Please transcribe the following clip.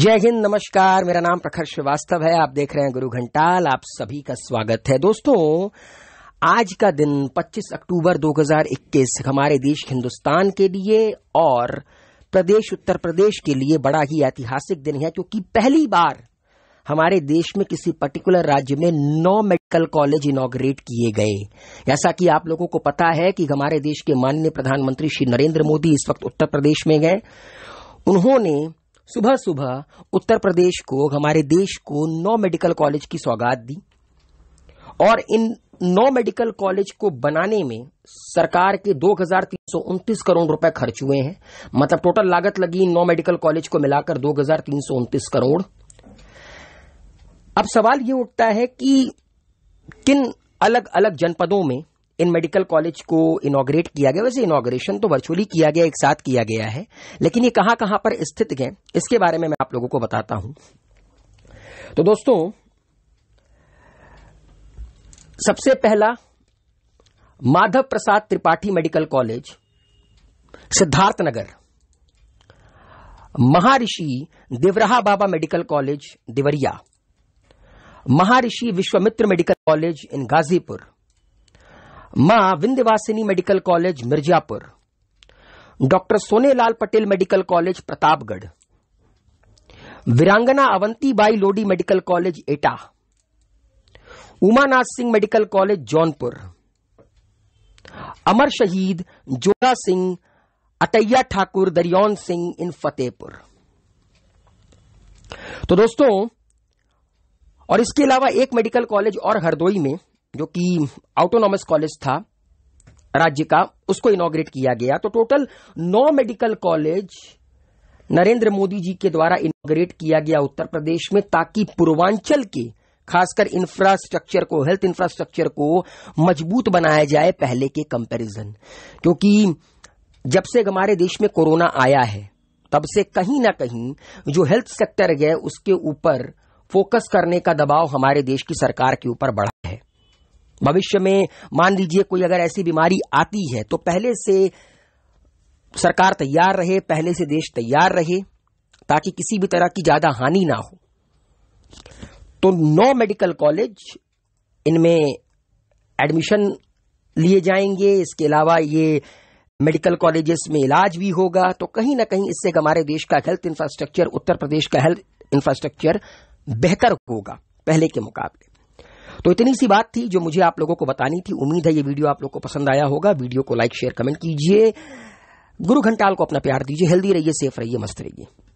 जय हिंद नमस्कार मेरा नाम प्रखर श्रीवास्तव है आप देख रहे हैं गुरु घंटाल आप सभी का स्वागत है दोस्तों आज का दिन 25 अक्टूबर 2021 हमारे देश हिंदुस्तान के लिए और प्रदेश उत्तर प्रदेश के लिए बड़ा ही ऐतिहासिक दिन है क्योंकि पहली बार हमारे देश में किसी पर्टिकुलर राज्य में नौ मेडिकल कॉलेज इनॉग्रेट किए गए जैसा कि आप लोगों को पता है कि हमारे देश के माननीय प्रधानमंत्री श्री नरेंद्र मोदी इस वक्त उत्तर प्रदेश में गए उन्होंने सुबह सुबह उत्तर प्रदेश को हमारे देश को नौ मेडिकल कॉलेज की सौगात दी और इन नौ मेडिकल कॉलेज को बनाने में सरकार के दो करोड़ रुपए खर्च हुए हैं मतलब टोटल लागत लगी नौ मेडिकल कॉलेज को मिलाकर दो करोड़ अब सवाल ये उठता है कि किन अलग अलग जनपदों में इन मेडिकल कॉलेज को इनोग्रेट किया गया वैसे इनोग्रेशन तो वर्चुअली किया गया एक साथ किया गया है लेकिन ये कहां कहां पर स्थित है इसके बारे में मैं आप लोगों को बताता हूं तो दोस्तों सबसे पहला Madhav Prasad Tripathi medical college Siddharthnagar Maharishi Devraha Baba medical college Deoria Maharishi Vishwamitra medical college in Ghazipur Maa Vindhyavasini medical college Mirzapur doctor Sonelal Patel medical college Pratapgarh Veerangana Avanti Bai Lodhi medical college Etah Umanath Singh medical college Jaunpur Amar Shaheed Jora Singh अटैया Thakur दरियौन Singh इन फतेहपुर तो दोस्तों और इसके अलावा एक मेडिकल कॉलेज और हरदोई में जो कि ऑटोनॉमस कॉलेज था राज्य का उसको इनोग्रेट किया गया तो टोटल नौ मेडिकल कॉलेज नरेंद्र मोदी जी के द्वारा इनोग्रेट किया गया उत्तर प्रदेश में ताकि पूर्वांचल के खासकर इंफ्रास्ट्रक्चर को हेल्थ इंफ्रास्ट्रक्चर को मजबूत बनाया जाए पहले के कंपैरिजन क्योंकि जब से हमारे देश में कोरोना आया है तब से कहीं ना कहीं जो हेल्थ सेक्टर है उसके ऊपर फोकस करने का दबाव हमारे देश की सरकार के ऊपर बढ़ा है भविष्य में मान लीजिए कोई अगर ऐसी बीमारी आती है तो पहले से सरकार तैयार रहे पहले से देश तैयार रहे ताकि किसी भी तरह की ज्यादा हानि ना हो तो नौ मेडिकल कॉलेज इनमें एडमिशन लिए जाएंगे इसके अलावा ये मेडिकल कॉलेजेस में इलाज भी होगा तो कहीं ना कहीं इससे हमारे देश का हेल्थ इंफ्रास्ट्रक्चर उत्तर प्रदेश का हेल्थ इंफ्रास्ट्रक्चर बेहतर होगा पहले के मुकाबले तो इतनी सी बात थी जो मुझे आप लोगों को बतानी थी उम्मीद है ये वीडियो आप लोग को पसंद आया होगा वीडियो को लाइक शेयर कमेंट कीजिए गुरु घंटाल को अपना प्यार दीजिए हेल्दी रहिए सेफ रहिए मस्त रहिए